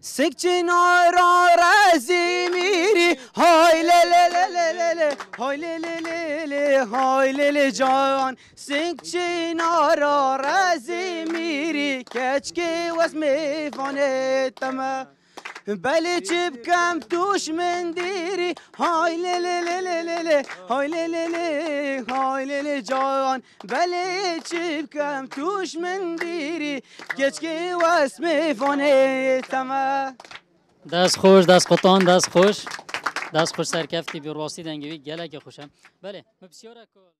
Sekçin ara rezimiri Hay le le le le le le Hay le le le le Hay le le can Sekçin ara rezimiri Keçki vas meyvane tamam Beli çipkem tuş mendiri Hay le le le le le le Hay le le le Hay le le can Beli kem tuş mendiri کچکی و اسمی فونه تما دست خوش دست قطان دست خوش دست خوش سرکفتی بی راستی دنگوی گلک خوشم بله مبسیاره